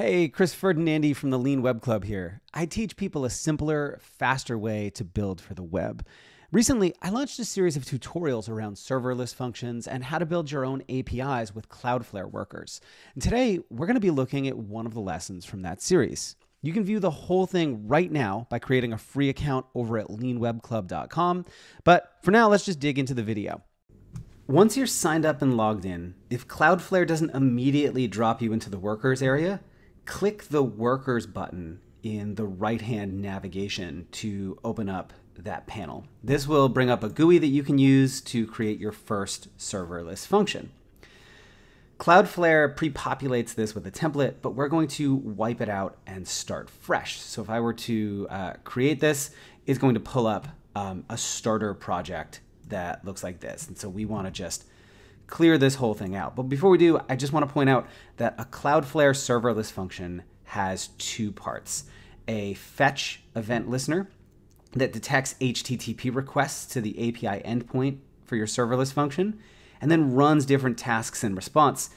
Hey, Chris Ferdinandi from the Lean Web Club here. I teach people a simpler, faster way to build for the web. Recently, I launched a series of tutorials around serverless functions and how to build your own APIs with Cloudflare workers. And today, we're going to be looking at one of the lessons from that series. You can view the whole thing right now by creating a free account over at leanwebclub.com. But for now, let's just dig into the video. Once you're signed up and logged in, if Cloudflare doesn't immediately drop you into the workers area, click the workers button in the right hand navigation to open up that panel. This will bring up a GUI that you can use to create your first serverless function. Cloudflare pre-populates this with a template, but we're going to wipe it out and start fresh. So if I were to uh, create this, it's going to pull up um, a starter project that looks like this. And so we want to just clear this whole thing out. But before we do, I just want to point out that a Cloudflare serverless function has two parts a fetch event listener that detects HTTP requests to the API endpoint for your serverless function, and then runs different tasks in response.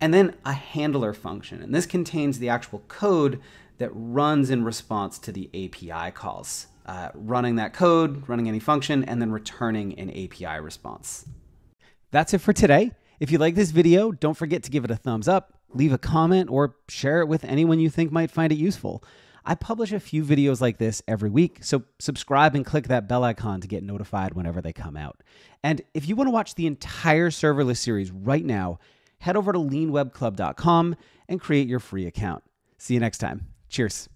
And then a handler function, and this contains the actual code that runs in response to the API calls, uh, running that code, running any function, and then returning an API response. That's it for today. If you like this video, don't forget to give it a thumbs up, leave a comment, or share it with anyone you think might find it useful. I publish a few videos like this every week, so subscribe and click that bell icon to get notified whenever they come out. And if you want to watch the entire serverless series right now, head over to leanwebclub.com and create your free account. See you next time. Cheers.